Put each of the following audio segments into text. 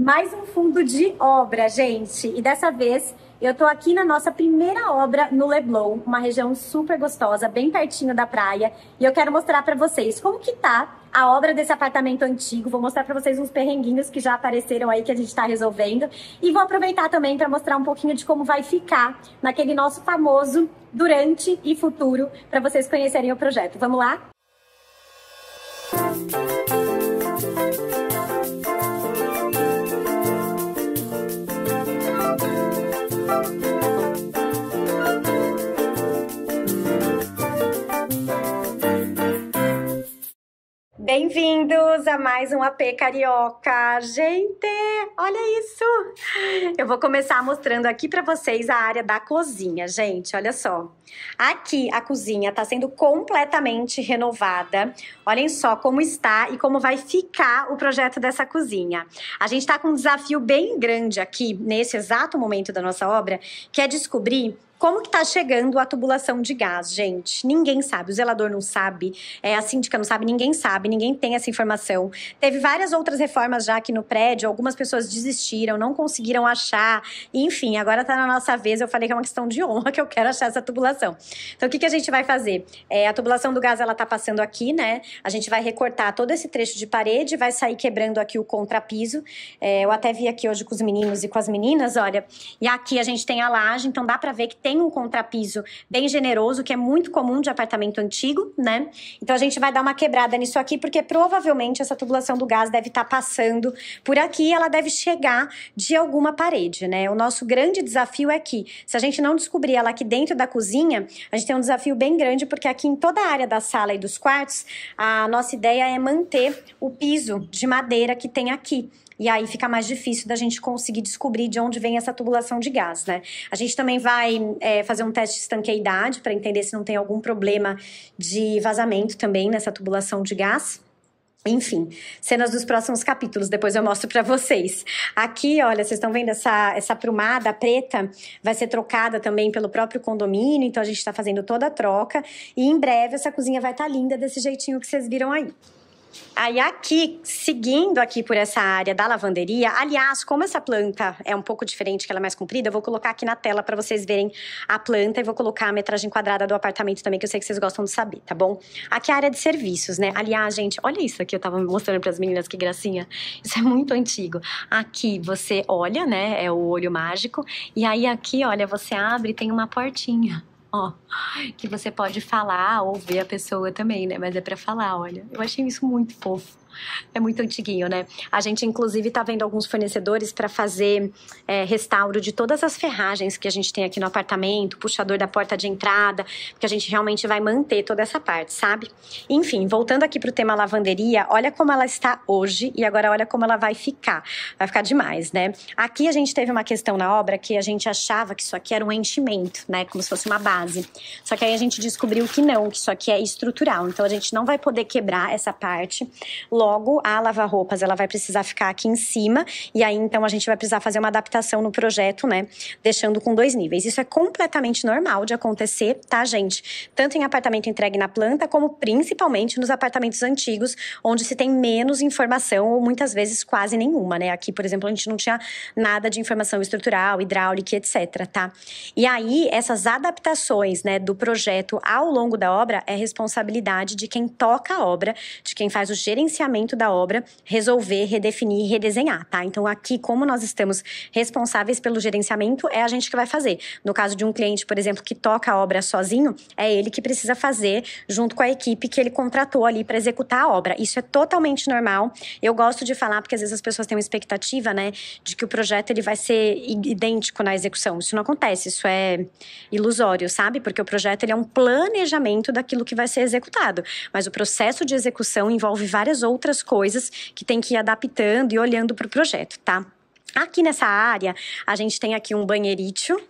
mais um fundo de obra, gente. E dessa vez eu tô aqui na nossa primeira obra no Leblon, uma região super gostosa, bem pertinho da praia, e eu quero mostrar para vocês como que tá a obra desse apartamento antigo. Vou mostrar para vocês uns perrenguinhos que já apareceram aí que a gente está resolvendo e vou aproveitar também para mostrar um pouquinho de como vai ficar naquele nosso famoso durante e futuro para vocês conhecerem o projeto. Vamos lá? a mais um AP Carioca. Gente, olha isso! Eu vou começar mostrando aqui para vocês a área da cozinha, gente, olha só. Aqui a cozinha está sendo completamente renovada. Olhem só como está e como vai ficar o projeto dessa cozinha. A gente está com um desafio bem grande aqui nesse exato momento da nossa obra, que é descobrir como que está chegando a tubulação de gás, gente? Ninguém sabe, o zelador não sabe, é, a síndica não sabe, ninguém sabe, ninguém tem essa informação. Teve várias outras reformas já aqui no prédio, algumas pessoas desistiram, não conseguiram achar, enfim, agora está na nossa vez, eu falei que é uma questão de honra que eu quero achar essa tubulação tubulação. Então, o que, que a gente vai fazer? É, a tubulação do gás, ela tá passando aqui, né? A gente vai recortar todo esse trecho de parede, vai sair quebrando aqui o contrapiso. É, eu até vi aqui hoje com os meninos e com as meninas, olha. E aqui a gente tem a laje, então dá para ver que tem um contrapiso bem generoso, que é muito comum de apartamento antigo, né? Então, a gente vai dar uma quebrada nisso aqui, porque provavelmente essa tubulação do gás deve estar tá passando por aqui ela deve chegar de alguma parede, né? O nosso grande desafio é que, se a gente não descobrir ela aqui dentro da cozinha, cozinha, a gente tem um desafio bem grande, porque aqui em toda a área da sala e dos quartos, a nossa ideia é manter o piso de madeira que tem aqui. E aí fica mais difícil da gente conseguir descobrir de onde vem essa tubulação de gás, né? A gente também vai é, fazer um teste de estanqueidade para entender se não tem algum problema de vazamento também nessa tubulação de gás. Enfim, cenas dos próximos capítulos, depois eu mostro para vocês. Aqui, olha, vocês estão vendo essa, essa prumada preta, vai ser trocada também pelo próprio condomínio, então a gente está fazendo toda a troca. E em breve essa cozinha vai estar tá linda desse jeitinho que vocês viram aí. Aí aqui, seguindo aqui por essa área da lavanderia, aliás, como essa planta é um pouco diferente, que ela é mais comprida, eu vou colocar aqui na tela para vocês verem a planta e vou colocar a metragem quadrada do apartamento também, que eu sei que vocês gostam de saber, tá bom? Aqui é a área de serviços, né? Aliás, gente, olha isso aqui, eu tava mostrando para as meninas, que gracinha. Isso é muito antigo. Aqui você olha, né, é o olho mágico, e aí aqui, olha, você abre e tem uma portinha ó, que você pode falar ou ver a pessoa também, né? Mas é para falar, olha. Eu achei isso muito fofo. É muito antiguinho, né? A gente, inclusive, está vendo alguns fornecedores para fazer é, restauro de todas as ferragens que a gente tem aqui no apartamento, puxador da porta de entrada, porque a gente realmente vai manter toda essa parte, sabe? Enfim, voltando aqui para o tema lavanderia, olha como ela está hoje e agora olha como ela vai ficar. Vai ficar demais, né? Aqui a gente teve uma questão na obra que a gente achava que isso aqui era um enchimento, né? Como se fosse uma base. Só que aí a gente descobriu que não, que isso aqui é estrutural. Então a gente não vai poder quebrar essa parte. logo logo a lava-roupas ela vai precisar ficar aqui em cima e aí então a gente vai precisar fazer uma adaptação no projeto, né? Deixando com dois níveis. Isso é completamente normal de acontecer, tá, gente? Tanto em apartamento entregue na planta, como principalmente nos apartamentos antigos, onde se tem menos informação ou muitas vezes quase nenhuma, né? Aqui, por exemplo, a gente não tinha nada de informação estrutural, hidráulica, etc, tá? E aí essas adaptações, né, do projeto ao longo da obra é responsabilidade de quem toca a obra, de quem faz o gerenciamento planejamento da obra resolver, redefinir, redesenhar, tá? Então aqui, como nós estamos responsáveis pelo gerenciamento, é a gente que vai fazer. No caso de um cliente, por exemplo, que toca a obra sozinho, é ele que precisa fazer junto com a equipe que ele contratou ali para executar a obra. Isso é totalmente normal. Eu gosto de falar porque às vezes as pessoas têm uma expectativa, né, de que o projeto ele vai ser idêntico na execução. Isso não acontece, isso é ilusório, sabe? Porque o projeto ele é um planejamento daquilo que vai ser executado, mas o processo de execução envolve várias outras outras coisas que tem que ir adaptando e olhando para o projeto, tá? Aqui nessa área, a gente tem aqui um banheirício,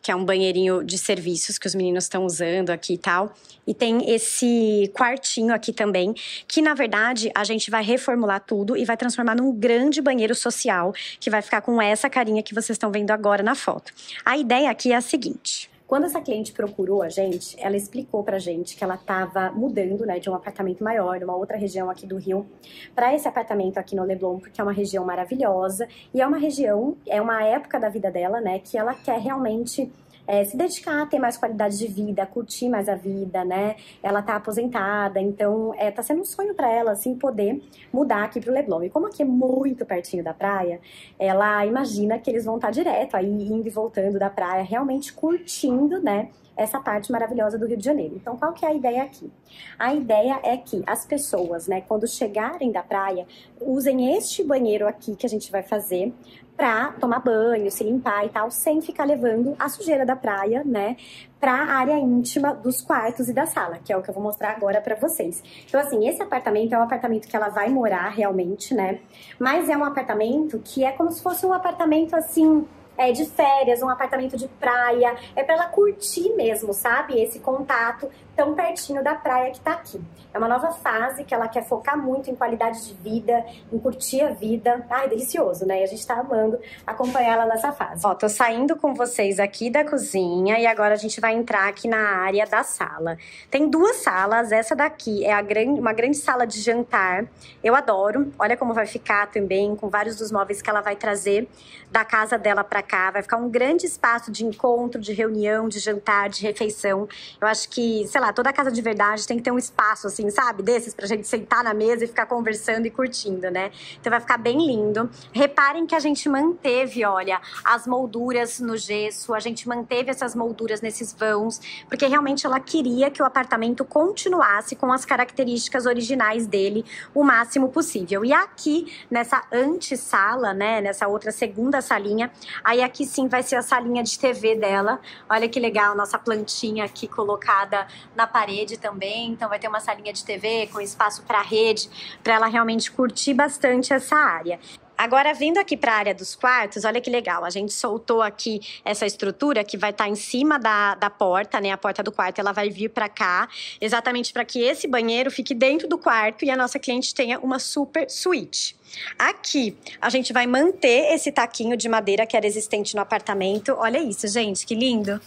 que é um banheirinho de serviços que os meninos estão usando aqui e tal. E tem esse quartinho aqui também, que na verdade a gente vai reformular tudo e vai transformar num grande banheiro social, que vai ficar com essa carinha que vocês estão vendo agora na foto. A ideia aqui é a seguinte: quando essa cliente procurou a gente, ela explicou pra gente que ela estava mudando, né, de um apartamento maior, numa uma outra região aqui do Rio, para esse apartamento aqui no Leblon, porque é uma região maravilhosa e é uma região, é uma época da vida dela, né, que ela quer realmente é, se dedicar a ter mais qualidade de vida, curtir mais a vida, né? Ela tá aposentada, então é, tá sendo um sonho para ela, assim, poder mudar aqui pro Leblon. E como aqui é muito pertinho da praia, ela imagina que eles vão estar tá direto aí, indo e voltando da praia, realmente curtindo, né? essa parte maravilhosa do Rio de Janeiro. Então, qual que é a ideia aqui? A ideia é que as pessoas, né, quando chegarem da praia, usem este banheiro aqui que a gente vai fazer para tomar banho, se limpar e tal, sem ficar levando a sujeira da praia, né, para a área íntima dos quartos e da sala, que é o que eu vou mostrar agora para vocês. Então assim, esse apartamento é um apartamento que ela vai morar realmente, né? Mas é um apartamento que é como se fosse um apartamento assim é, de férias, um apartamento de praia. É para ela curtir mesmo, sabe? Esse contato tão pertinho da praia que tá aqui. É uma nova fase que ela quer focar muito em qualidade de vida, em curtir a vida. Ai, delicioso, né? E a gente tá amando acompanhar ela nessa fase. Ó, tô saindo com vocês aqui da cozinha e agora a gente vai entrar aqui na área da sala. Tem duas salas, essa daqui é grande, uma grande sala de jantar. Eu adoro. Olha como vai ficar também com vários dos móveis que ela vai trazer da casa dela para cá, vai ficar um grande espaço de encontro, de reunião, de jantar, de refeição. Eu acho que, sei lá, toda casa de verdade tem que ter um espaço, assim, sabe? Desses pra gente sentar na mesa e ficar conversando e curtindo, né? Então vai ficar bem lindo. Reparem que a gente manteve, olha, as molduras no gesso, a gente manteve essas molduras nesses vãos, porque realmente ela queria que o apartamento continuasse com as características originais dele o máximo possível. E aqui, nessa antessala, né, nessa outra segunda salinha, a Aí aqui sim vai ser a salinha de TV dela. Olha que legal, nossa plantinha aqui colocada na parede também. Então vai ter uma salinha de TV com espaço para rede, para ela realmente curtir bastante essa área. Agora, vindo aqui para a área dos quartos, olha que legal. A gente soltou aqui essa estrutura que vai estar tá em cima da, da porta, né? A porta do quarto, ela vai vir para cá, exatamente para que esse banheiro fique dentro do quarto e a nossa cliente tenha uma super suíte. Aqui, a gente vai manter esse taquinho de madeira que era existente no apartamento. Olha isso, gente, que lindo.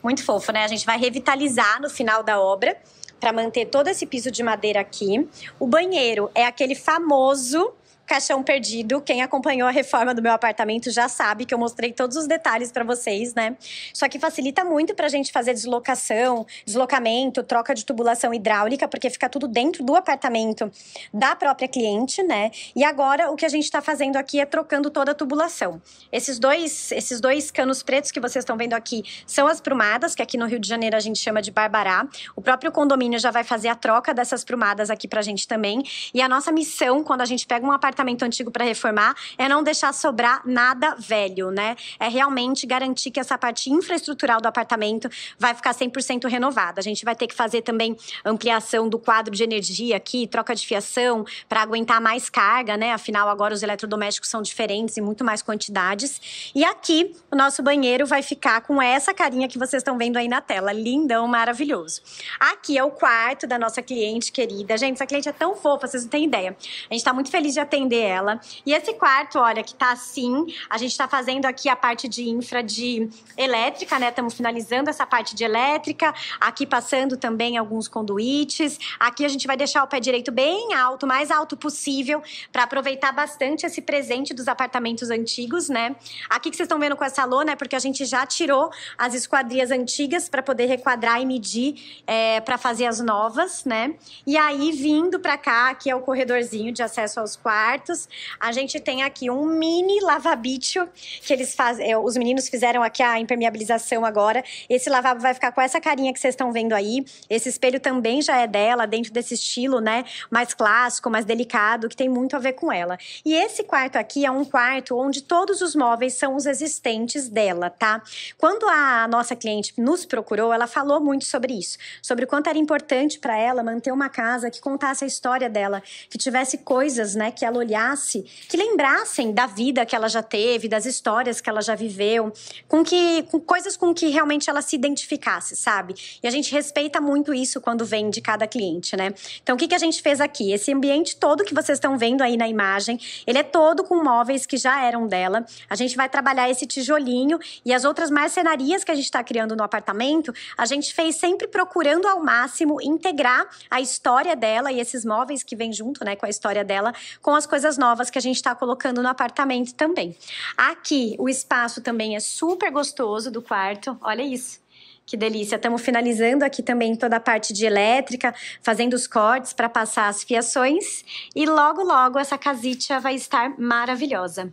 Muito fofo, né? A gente vai revitalizar no final da obra para manter todo esse piso de madeira aqui. O banheiro é aquele famoso Caixão Perdido. Quem acompanhou a reforma do meu apartamento já sabe que eu mostrei todos os detalhes para vocês, né? Só que facilita muito para a gente fazer deslocação, deslocamento, troca de tubulação hidráulica, porque fica tudo dentro do apartamento da própria cliente, né? E agora o que a gente está fazendo aqui é trocando toda a tubulação. Esses dois, esses dois canos pretos que vocês estão vendo aqui são as prumadas, que aqui no Rio de Janeiro a gente chama de Barbará. O próprio condomínio já vai fazer a troca dessas prumadas aqui para a gente também. E a nossa missão, quando a gente pega um apartamento apartamento antigo para reformar, é não deixar sobrar nada velho, né? É realmente garantir que essa parte infraestrutural do apartamento vai ficar 100% renovada. A gente vai ter que fazer também ampliação do quadro de energia aqui, troca de fiação para aguentar mais carga, né? Afinal, agora os eletrodomésticos são diferentes e muito mais quantidades. E aqui, o nosso banheiro vai ficar com essa carinha que vocês estão vendo aí na tela. Lindão, maravilhoso. Aqui é o quarto da nossa cliente querida. Gente, essa cliente é tão fofa, vocês não têm ideia. A gente está muito feliz de atender atender ela. E esse quarto, olha, que tá assim, a gente tá fazendo aqui a parte de infra de elétrica, né? Estamos finalizando essa parte de elétrica, aqui passando também alguns conduítes. Aqui a gente vai deixar o pé direito bem alto, mais alto possível, para aproveitar bastante esse presente dos apartamentos antigos, né? Aqui que vocês estão vendo com essa lona é porque a gente já tirou as esquadrias antigas para poder requadrar e medir é, para fazer as novas, né? E aí vindo para cá, aqui é o corredorzinho de acesso aos quartos quartos. A gente tem aqui um mini lavabítio que eles fazem. É, os meninos fizeram aqui a impermeabilização agora. Esse lavabo vai ficar com essa carinha que vocês estão vendo aí. Esse espelho também já é dela, dentro desse estilo, né? Mais clássico, mais delicado, que tem muito a ver com ela. E esse quarto aqui é um quarto onde todos os móveis são os existentes dela, tá? Quando a nossa cliente nos procurou, ela falou muito sobre isso, sobre o quanto era importante para ela manter uma casa que contasse a história dela, que tivesse coisas, né, que ela olhasse, que lembrassem da vida que ela já teve, das histórias que ela já viveu, com que com coisas com que realmente ela se identificasse, sabe? E a gente respeita muito isso quando vem de cada cliente, né? Então o que, que a gente fez aqui? Esse ambiente todo que vocês estão vendo aí na imagem, ele é todo com móveis que já eram dela. A gente vai trabalhar esse tijolinho e as outras marcenarias que a gente está criando no apartamento, a gente fez sempre procurando ao máximo integrar a história dela e esses móveis que vêm junto, né, com a história dela, com as coisas coisas novas que a gente está colocando no apartamento também. Aqui, o espaço também é super gostoso do quarto. Olha isso. Que delícia. Estamos finalizando aqui também toda a parte de elétrica, fazendo os cortes para passar as fiações. E logo, logo essa casita vai estar maravilhosa.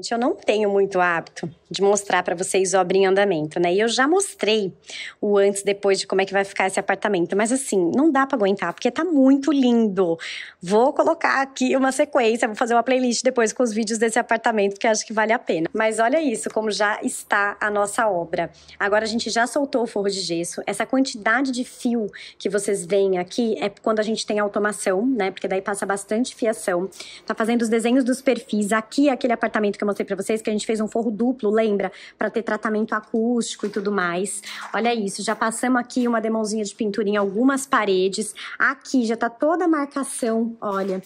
Gente, eu não tenho muito hábito de mostrar para vocês obra em andamento, né? E eu já mostrei o antes depois de como é que vai ficar esse apartamento, mas assim, não dá para aguentar porque tá muito lindo. Vou colocar aqui uma sequência, vou fazer uma playlist depois com os vídeos desse apartamento que acho que vale a pena. Mas olha isso como já está a nossa obra. Agora a gente já soltou o forro de gesso. Essa quantidade de fio que vocês veem aqui é quando a gente tem automação, né? Porque daí passa bastante fiação. Tá fazendo os desenhos dos perfis. Aqui é aquele apartamento que eu mostrei para vocês, que a gente fez um forro duplo, lembra? Para ter tratamento acústico e tudo mais. Olha isso, já passamos aqui uma demãozinha de pintura em algumas paredes. Aqui já tá toda a marcação, olha,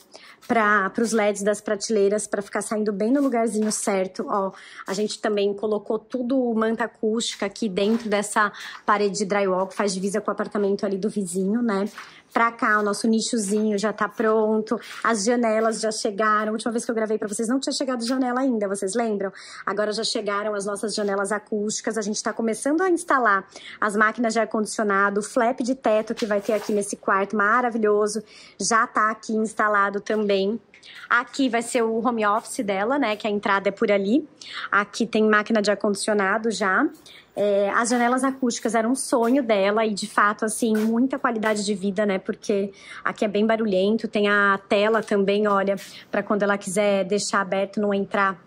para os LEDs das prateleiras, para ficar saindo bem no lugarzinho certo, ó. A gente também colocou tudo manta acústica aqui dentro dessa parede de drywall, que faz divisa com o apartamento ali do vizinho, né? Pra cá, o nosso nichozinho já tá pronto, as janelas já chegaram. A última vez que eu gravei para vocês não tinha chegado janela ainda ainda, vocês lembram? Agora já chegaram as nossas janelas acústicas, a gente está começando a instalar as máquinas de ar-condicionado, o flap de teto que vai ter aqui nesse quarto maravilhoso, já está aqui instalado também. Aqui vai ser o home office dela, né? Que a entrada é por ali. Aqui tem máquina de ar-condicionado já. É, as janelas acústicas eram um sonho dela e, de fato, assim, muita qualidade de vida, né? Porque aqui é bem barulhento, tem a tela também, olha, para quando ela quiser deixar aberto, não entrar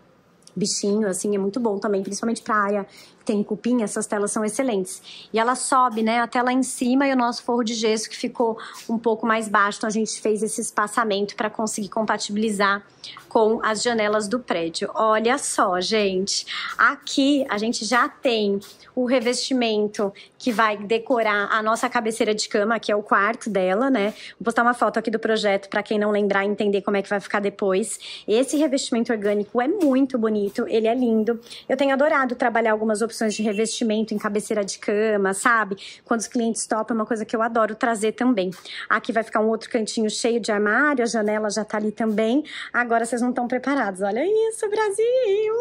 bichinho, assim, é muito bom também, principalmente para área tem cupim, essas telas são excelentes. E ela sobe, né, até lá em cima e o nosso forro de gesso que ficou um pouco mais baixo, então a gente fez esse espaçamento para conseguir compatibilizar com as janelas do prédio. Olha só, gente, aqui a gente já tem o revestimento que vai decorar a nossa cabeceira de cama, que é o quarto dela, né? Vou postar uma foto aqui do projeto para quem não lembrar entender como é que vai ficar depois. Esse revestimento orgânico é muito bonito, ele é lindo. Eu tenho adorado trabalhar algumas opções opções de revestimento em cabeceira de cama, sabe? Quando os clientes topam, é uma coisa que eu adoro trazer também. Aqui vai ficar um outro cantinho cheio de armário, a janela já tá ali também. Agora vocês não estão preparados. Olha isso, Brasil!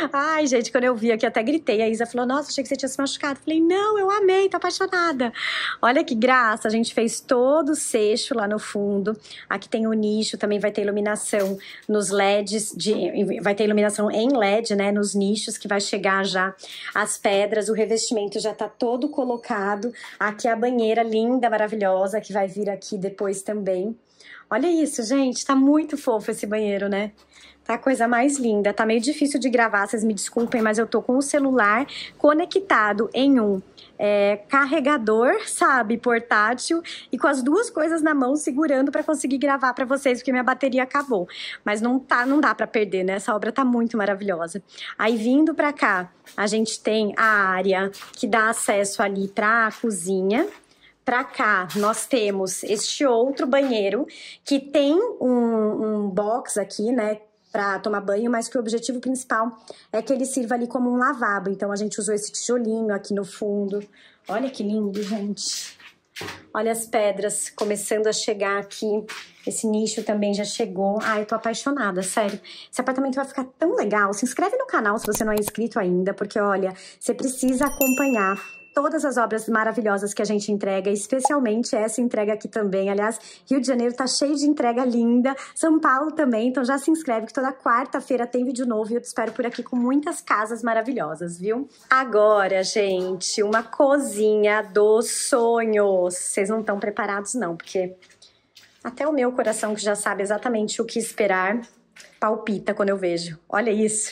Ai, gente, quando eu vi aqui até gritei. A Isa falou: Nossa, achei que você tinha se machucado. Falei: Não, eu amei, tô apaixonada. Olha que graça, a gente fez todo o seixo lá no fundo. Aqui tem o nicho, também vai ter iluminação nos LEDs, de, vai ter iluminação em LED, né? Nos nichos que vai chegar já as pedras, o revestimento já tá todo colocado. Aqui é a banheira linda, maravilhosa, que vai vir aqui depois também. Olha isso, gente, tá muito fofo esse banheiro, né? Tá a coisa mais linda. Tá meio difícil de gravar, vocês me desculpem, mas eu tô com o celular conectado em um é, carregador, sabe, portátil, e com as duas coisas na mão segurando para conseguir gravar para vocês, porque minha bateria acabou. Mas não tá, não dá para perder, né? Essa obra tá muito maravilhosa. Aí vindo para cá, a gente tem a área que dá acesso ali para a cozinha, para cá nós temos este outro banheiro que tem um, um box aqui, né? Para tomar banho, mas que o objetivo principal é que ele sirva ali como um lavabo. Então a gente usou esse tijolinho aqui no fundo. Olha que lindo, gente. Olha as pedras começando a chegar aqui. Esse nicho também já chegou. Ai, eu tô apaixonada, sério. Esse apartamento vai ficar tão legal. Se inscreve no canal se você não é inscrito ainda, porque olha, você precisa acompanhar todas as obras maravilhosas que a gente entrega, especialmente essa entrega aqui também. Aliás, Rio de Janeiro tá cheio de entrega linda, São Paulo também, então já se inscreve que toda quarta-feira tem vídeo novo e eu te espero por aqui com muitas casas maravilhosas, viu? Agora, gente, uma cozinha dos sonhos. Vocês não estão preparados não, porque até o meu coração que já sabe exatamente o que esperar palpita quando eu vejo. Olha isso.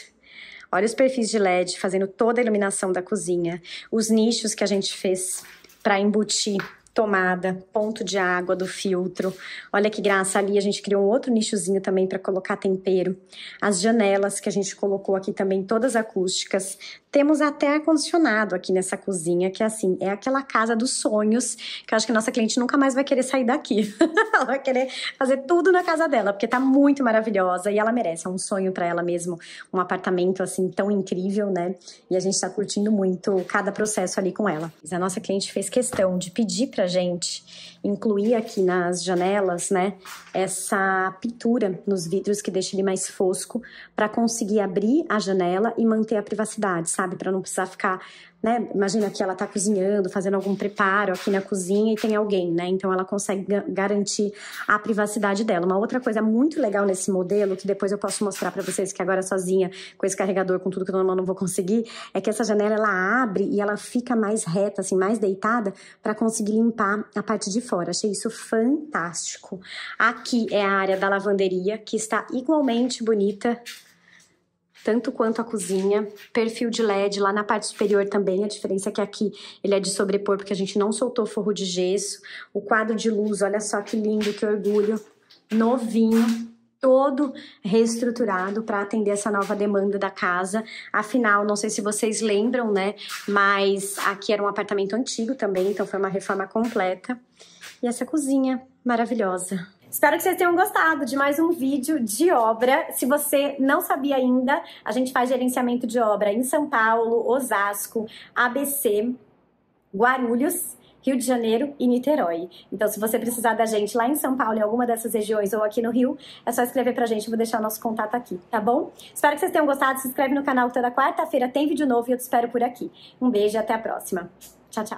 Olha os perfis de LED fazendo toda a iluminação da cozinha, os nichos que a gente fez para embutir tomada, ponto de água do filtro. Olha que graça ali, a gente criou um outro nichozinho também para colocar tempero. As janelas que a gente colocou aqui também todas acústicas, temos até ar-condicionado aqui nessa cozinha, que é assim, é aquela casa dos sonhos, que eu acho que a nossa cliente nunca mais vai querer sair daqui. ela vai querer fazer tudo na casa dela, porque tá muito maravilhosa e ela merece. É um sonho para ela mesmo, um apartamento assim tão incrível, né? E a gente tá curtindo muito cada processo ali com ela. A nossa cliente fez questão de pedir pra gente incluir aqui nas janelas, né, essa pintura nos vidros que deixa ele mais fosco para conseguir abrir a janela e manter a privacidade, sabe? sabe? Para não precisar ficar, né? Imagina que ela tá cozinhando, fazendo algum preparo aqui na cozinha e tem alguém, né? Então ela consegue garantir a privacidade dela. Uma outra coisa muito legal nesse modelo, que depois eu posso mostrar para vocês que agora sozinha, com esse carregador, com tudo que eu não vou conseguir, é que essa janela ela abre e ela fica mais reta, assim, mais deitada, para conseguir limpar a parte de fora. Achei isso fantástico. Aqui é a área da lavanderia, que está igualmente bonita tanto quanto a cozinha. Perfil de LED lá na parte superior também, a diferença é que aqui ele é de sobrepor porque a gente não soltou forro de gesso. O quadro de luz, olha só que lindo, que orgulho, novinho todo reestruturado para atender essa nova demanda da casa. Afinal, não sei se vocês lembram, né? Mas aqui era um apartamento antigo também, então foi uma reforma completa. E essa cozinha maravilhosa. Espero que vocês tenham gostado de mais um vídeo de obra. Se você não sabia ainda, a gente faz gerenciamento de obra em São Paulo, Osasco, ABC, Guarulhos. Rio de Janeiro e Niterói. Então, se você precisar da gente lá em São Paulo, em alguma dessas regiões ou aqui no Rio, é só escrever pra gente, eu vou deixar o nosso contato aqui, tá bom? Espero que vocês tenham gostado, se inscreve no canal toda quarta-feira tem vídeo novo e eu te espero por aqui. Um beijo e até a próxima. Tchau, tchau.